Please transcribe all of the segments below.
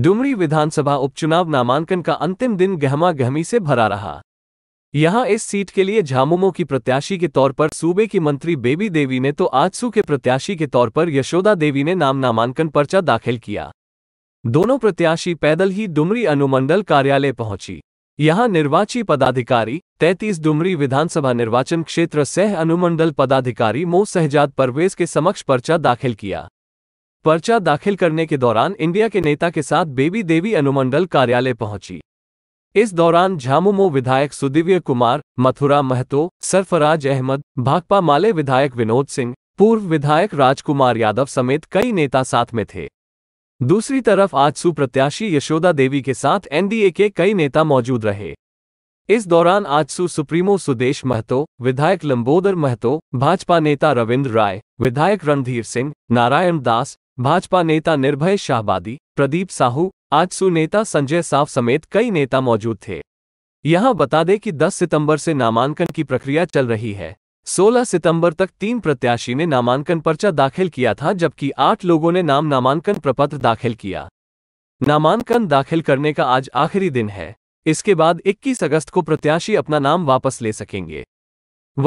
डुमरी विधानसभा उपचुनाव नामांकन का अंतिम दिन गहमा गहमी से भरा रहा यहां इस सीट के लिए झामुमो की प्रत्याशी के तौर पर सूबे की मंत्री बेबी देवी ने तो आजसू के प्रत्याशी के तौर पर यशोदा देवी ने नाम नामांकन पर्चा दाखिल किया दोनों प्रत्याशी पैदल ही डुमरी अनुमंडल कार्यालय पहुंची यहां निर्वाची पदाधिकारी 33 डुमरी विधानसभा निर्वाचन क्षेत्र सह अनुमंडल पदाधिकारी मो सहजाद परवेज के समक्ष पर्चा दाखिल किया पर्चा दाखिल करने के दौरान इंडिया के नेता के साथ बेबी देवी अनुमंडल कार्यालय पहुंची इस दौरान झामुमो विधायक सुदिव्य कुमार मथुरा महतो सरफराज अहमद भाकपा माले विधायक विनोद सिंह पूर्व विधायक राजकुमार यादव समेत कई नेता साथ में थे दूसरी तरफ आज प्रत्याशी यशोदा देवी के साथ एनडीए के कई नेता मौजूद रहे इस दौरान आजसू सुप्रीमो सुदेश महतो विधायक लंबोदर महतो भाजपा नेता रविंद्र राय विधायक रणधीर सिंह नारायण दास भाजपा नेता निर्भय शाहबादी प्रदीप साहू आजसू नेता संजय साफ समेत कई नेता मौजूद थे यहां बता दें कि 10 सितंबर से नामांकन की प्रक्रिया चल रही है 16 सितंबर तक तीन प्रत्याशी ने नामांकन पर्चा दाखिल किया था जबकि आठ लोगों ने नाम नामांकन प्रपत्र दाखिल किया नामांकन दाखिल करने का आज आखिरी दिन है इसके बाद 21 अगस्त को प्रत्याशी अपना नाम वापस ले सकेंगे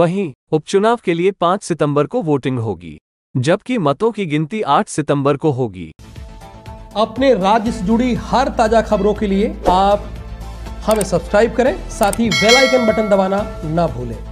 वहीं उपचुनाव के लिए 5 सितंबर को वोटिंग होगी जबकि मतों की गिनती 8 सितंबर को होगी अपने राज्य से जुड़ी हर ताजा खबरों के लिए आप हमें सब्सक्राइब करें साथ ही बेल आइकन बटन दबाना ना भूलें